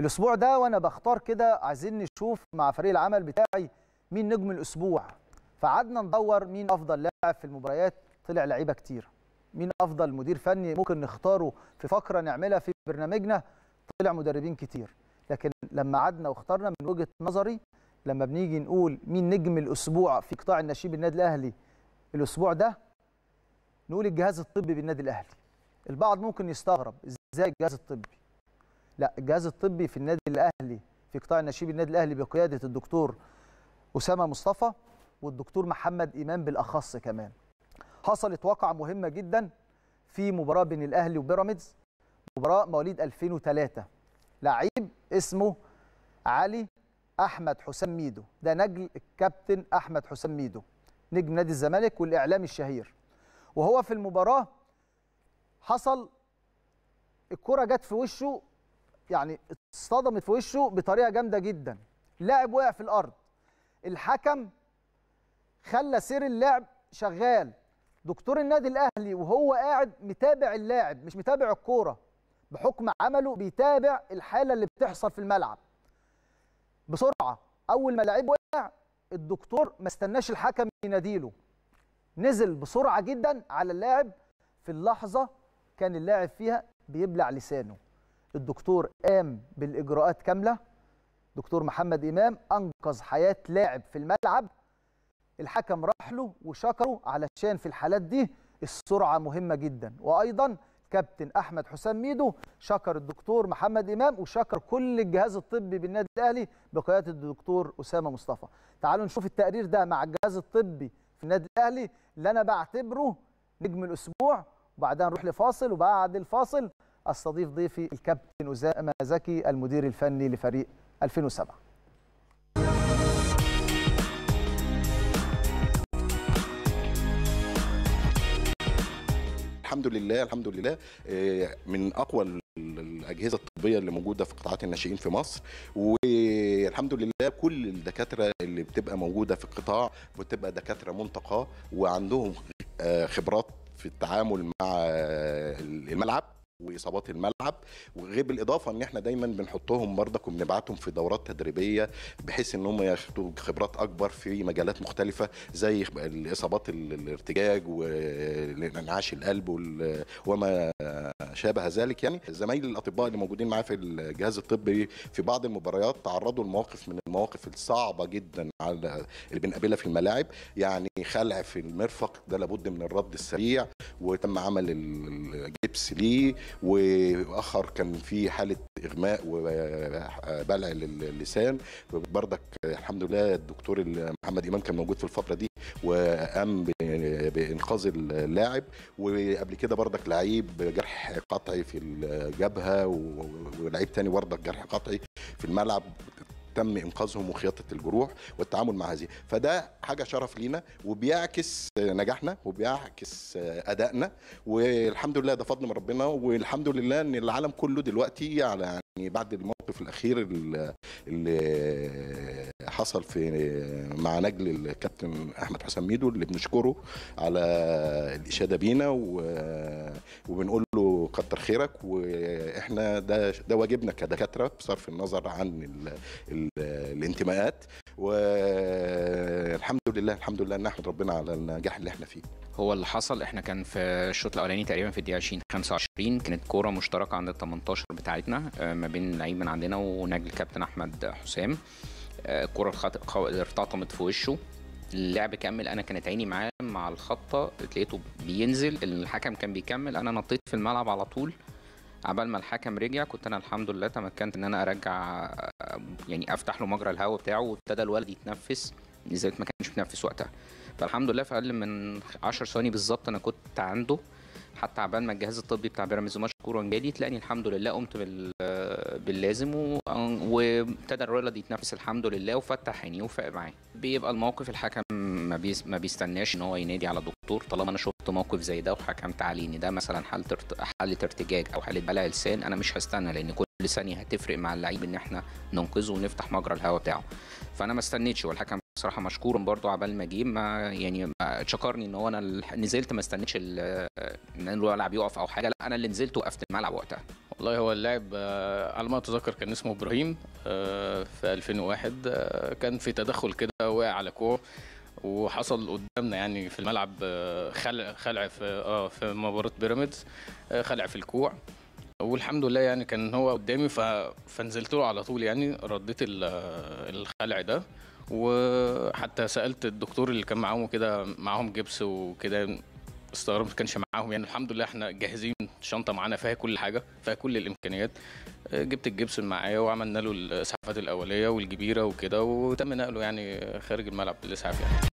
الاسبوع ده وانا بختار كده عايزين نشوف مع فريق العمل بتاعي مين نجم الاسبوع فقعدنا ندور مين افضل لاعب في المباريات طلع لعيبه كتير مين افضل مدير فني ممكن نختاره في فقره نعملها في برنامجنا طلع مدربين كتير لكن لما قعدنا واخترنا من وجهه نظري لما بنيجي نقول مين نجم الاسبوع في قطاع النشيب النادي الاهلي الاسبوع ده نقول الجهاز الطبي بالنادي الاهلي البعض ممكن يستغرب ازاي الجهاز الطبي لا الجهاز الطبي في النادي الاهلي في قطاع النشيب النادي الاهلي بقياده الدكتور اسامه مصطفى والدكتور محمد امام بالاخص كمان حصلت واقعه مهمه جدا في مباراه بين الاهلي وبيراميدز مباراه مواليد 2003 لعيب اسمه علي احمد حسام ميدو ده نجل الكابتن احمد حسام ميدو نجم نادي الزمالك والاعلامي الشهير وهو في المباراه حصل الكره جت في وشه يعني اتصدمت في وشه بطريقه جامده جدا لاعب وقع في الارض الحكم خلى سير اللعب شغال دكتور النادي الاهلي وهو قاعد متابع اللاعب مش متابع الكوره بحكم عمله بيتابع الحاله اللي بتحصل في الملعب بسرعه اول ما لعيب وقع الدكتور ما استناش الحكم يناديله نزل بسرعه جدا على اللاعب في اللحظه كان اللاعب فيها بيبلع لسانه الدكتور قام بالاجراءات كامله دكتور محمد امام انقذ حياه لاعب في الملعب الحكم راح له وشكره علشان في الحالات دي السرعه مهمه جدا وايضا كابتن احمد حسام ميدو شكر الدكتور محمد امام وشكر كل الجهاز الطبي بالنادي الاهلي بقياده الدكتور اسامه مصطفى تعالوا نشوف التقرير ده مع الجهاز الطبي في النادي الاهلي اللي انا بعتبره نجم الاسبوع وبعدها نروح لفاصل وبعد الفاصل استضيف ضيفي الكابتن اسامه زكي المدير الفني لفريق 2007 الحمد لله الحمد لله آه، من اقوى الاجهزه الطبيه اللي موجوده في قطاعات الناشئين في مصر والحمد لله كل الدكاتره اللي بتبقى موجوده في القطاع بتبقى دكاتره منتقاه وعندهم آه، خبرات في التعامل مع آه، الملعب واصابات الملعب وغير بالاضافه ان احنا دايما بنحطهم برضك وبنبعتهم في دورات تدريبيه بحيث ان هم ياخدوا خبرات اكبر في مجالات مختلفه زي الاصابات الارتجاج وانعاش القلب وما شابه ذلك يعني زمايلي الاطباء اللي موجودين معايا في الجهاز الطبي في بعض المباريات تعرضوا لمواقف من المواقف الصعبه جدا على اللي بنقابلها في الملاعب يعني خلع في المرفق ده لابد من الرد السريع وتم عمل جبس ليه واخر كان في حاله اغماء وبلع للسان بردك الحمد لله الدكتور محمد ايمان كان موجود في الفتره دي وقام بانقاذ اللاعب وقبل كده بردك لعيب جرح قطعي في الجبهه ولعيب تاني بردك جرح قطعي في الملعب تم انقاذهم وخياطه الجروح والتعامل مع هذه فده حاجه شرف لينا وبيعكس نجاحنا وبيعكس ادائنا والحمد لله ده فضل من ربنا والحمد لله ان العالم كله دلوقتي على يعني بعد الموقف الاخير اللي حصل في مع نجل الكابتن احمد حسام ميدو اللي بنشكره على الاشاده بينا وبنقول له كتر خيرك واحنا ده ده واجبنا كدكاتره بصرف النظر عن الـ الـ الانتماءات والحمد لله الحمد لله نحمد ربنا على النجاح اللي احنا فيه هو اللي حصل احنا كان في الشوط الاولاني تقريبا في الدقيقه 20 25 كانت كوره مشتركه عند ال 18 بتاعتنا آه، ما بين لعيب من عندنا ونجل كابتن احمد حسام آه، الكوره ارتطمت في وشه اللعب كمل انا كانت عيني معاه مع الخطه لقيته بينزل الحكم كان بيكمل انا نطيت في الملعب على طول عبال ما الحكم رجع كنت انا الحمد لله تمكنت ان انا ارجع يعني افتح له مجرى الهواء بتاعه وابتدى الولد يتنفس لذلك ما كانش بيتنفس وقتها فالحمد لله في اقل من 10 ثواني بالظبط انا كنت عنده حتى عبال ما الجهاز الطبي بتاع بيراميدز مشكور وانجالي تلاقيني الحمد لله قمت باللازم وابتدى الولد يتنفس الحمد لله وفتح عيني وفاق معايا بيبقى الموقف الحكم ما, بيس ما بيستناش ان هو ينادي على الدكتور طالما انا شفت موقف زي ده وحكمت عليه ان ده مثلا حاله ارت... حاله ارتجاج او حاله بلع لسان انا مش هستنى لان كل ثانيه هتفرق مع اللعيب ان احنا ننقذه ونفتح مجرى الهواء بتاعه فانا ما استنيتش والحكم بصراحه مشكور برضو عبال ما جه ما يعني شكرني ان هو انا نزلت ما استنيتش ان الملعب يقف او حاجه لا انا اللي نزلت وقفت الملعب وقتها والله هو اللاعب آه، على ما اتذكر كان اسمه ابراهيم آه، في 2001 آه، كان في تدخل كده وقع على كوع وحصل قدامنا يعني في الملعب خلع خلع في اه في مباراه بيراميدز خلع في الكوع والحمد لله يعني كان هو قدامي فنزلت له على طول يعني رديت الخلع ده وحتى سالت الدكتور اللي كان معاهم كده معاهم جبس وكده استغربت كانش معاهم يعني الحمد لله احنا جاهزين شنطه معانا فيها كل حاجه فيها كل الامكانيات جبت الجبس معايا وعملنا له الاسعافات الاوليه والكبيره وكده وتم نقله يعني خارج الملعب بالاسعاف يعني